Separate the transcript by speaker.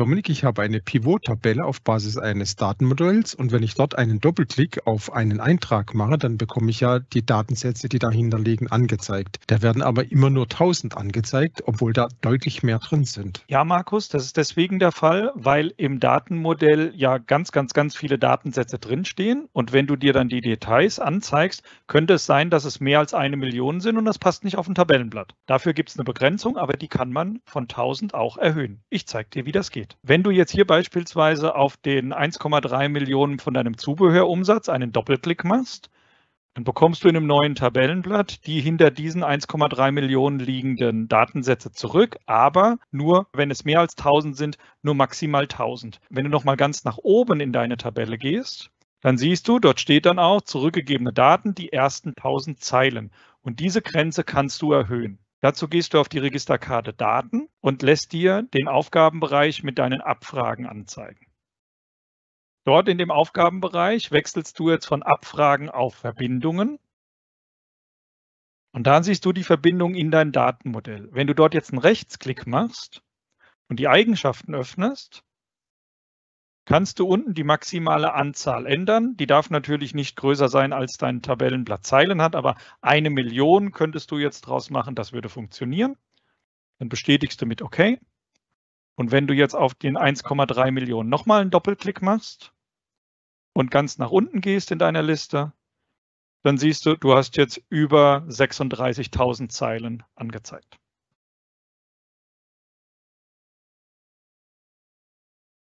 Speaker 1: Dominik, ich habe eine Pivot-Tabelle auf Basis eines Datenmodells und wenn ich dort einen Doppelklick auf einen Eintrag mache, dann bekomme ich ja die Datensätze, die dahinter liegen, angezeigt. Da werden aber immer nur 1000 angezeigt, obwohl da deutlich mehr drin sind.
Speaker 2: Ja, Markus, das ist deswegen der Fall, weil im Datenmodell ja ganz, ganz, ganz viele Datensätze drinstehen und wenn du dir dann die Details anzeigst, könnte es sein, dass es mehr als eine Million sind und das passt nicht auf ein Tabellenblatt. Dafür gibt es eine Begrenzung, aber die kann man von 1000 auch erhöhen. Ich zeige dir, wie das geht steht. Wenn du jetzt hier beispielsweise auf den 1,3 Millionen von deinem Zubehörumsatz einen Doppelklick machst, dann bekommst du in einem neuen Tabellenblatt die hinter diesen 1,3 Millionen liegenden Datensätze zurück, aber nur, wenn es mehr als 1000 sind, nur maximal 1000. Wenn du nochmal ganz nach oben in deine Tabelle gehst, dann siehst du, dort steht dann auch zurückgegebene Daten, die ersten 1000 Zeilen. Und diese Grenze kannst du erhöhen. Dazu gehst du auf die Registerkarte Daten und lässt dir den Aufgabenbereich mit deinen Abfragen anzeigen. Dort in dem Aufgabenbereich wechselst du jetzt von Abfragen auf Verbindungen. Und dann siehst du die Verbindung in dein Datenmodell. Wenn du dort jetzt einen Rechtsklick machst und die Eigenschaften öffnest, kannst du unten die maximale Anzahl ändern. Die darf natürlich nicht größer sein, als dein Tabellenblatt Zeilen hat, aber eine Million könntest du jetzt draus machen, das würde funktionieren. Dann bestätigst du mit OK. Und wenn du jetzt auf den 1,3 Millionen nochmal einen Doppelklick machst und ganz nach unten gehst in deiner Liste, dann siehst du, du hast jetzt über 36.000 Zeilen angezeigt.